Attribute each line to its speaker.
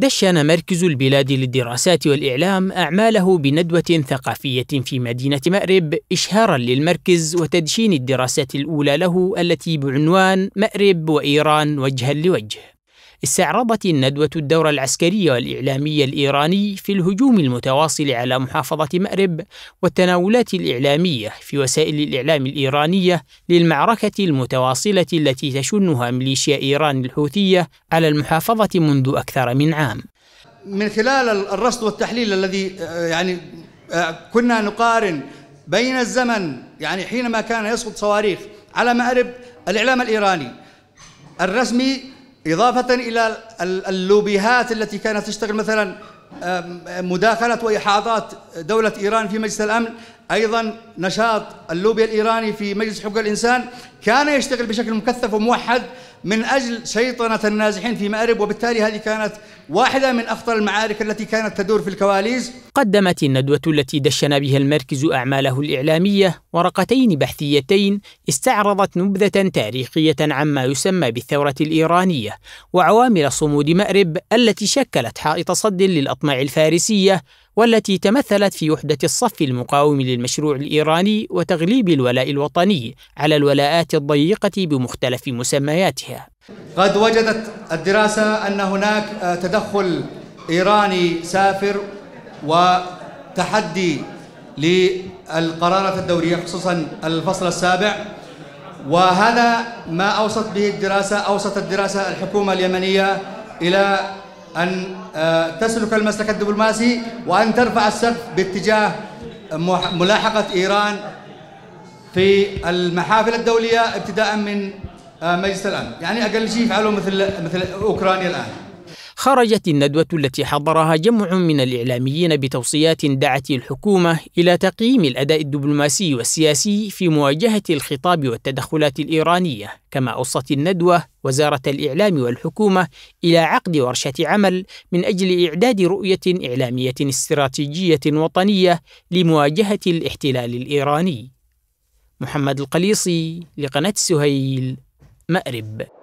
Speaker 1: دشن مركز البلاد للدراسات والإعلام أعماله بندوة ثقافية في مدينة مأرب إشهارا للمركز وتدشين الدراسات الأولى له التي بعنوان مأرب وإيران وجها لوجه استعرضت الندوة الدور العسكري والإعلامي الإيراني في الهجوم المتواصل على محافظة مأرب والتناولات الإعلامية في وسائل الإعلام الإيرانية للمعركة المتواصلة التي تشنها ميليشيا إيران الحوثية على المحافظة منذ أكثر من عام.
Speaker 2: من خلال الرصد والتحليل الذي آه، يعني آه، كنا نقارن بين الزمن يعني حينما كان يسقط صواريخ على مأرب الإعلام الإيراني الرسمي إضافة إلى اللوبيهات التي كانت تشتغل مثلا مداخلة وإحاطات دولة إيران في مجلس الأمن أيضا نشاط اللوبي الإيراني في مجلس حقوق الإنسان كان يشتغل بشكل مكثف وموحد من أجل شيطنة النازحين في مأرب وبالتالي هذه كانت واحدة من أخطر المعارك التي كانت تدور في الكواليس
Speaker 1: قدمت الندوة التي دشن بها المركز أعماله الإعلامية ورقتين بحثيتين استعرضت نبذة تاريخية عما يسمى بالثورة الإيرانية وعوامل صمود مأرب التي شكلت حائط صد للأطماع الفارسية والتي تمثلت في وحدة الصف المقاوم للمشروع الإيراني وتغليب الولاء الوطني على الولاءات الضيقة بمختلف مسمياتها
Speaker 2: قد وجدت الدراسة أن هناك آه، تدخل إيراني سافر وتحدي للقرارة الدورية خصوصا الفصل السابع وهذا ما أوصت به الدراسة أوصت الدراسة الحكومة اليمنية إلى أن آه، تسلك المسلك الدبلوماسي وأن ترفع السقف باتجاه ملاحقة إيران في المحافل الدولية ابتداء من آه، مجلس الامن، يعني اقل شيء يفعله مثل مثل اوكرانيا الان.
Speaker 1: خرجت الندوة التي حضرها جمع من الإعلاميين بتوصيات دعت الحكومة إلى تقييم الأداء الدبلوماسي والسياسي في مواجهة الخطاب والتدخلات الإيرانية، كما أوصت الندوة وزارة الإعلام والحكومة إلى عقد ورشة عمل من أجل إعداد رؤية إعلامية استراتيجية وطنية لمواجهة الاحتلال الإيراني. محمد القليصي لقناة سهيل مأرب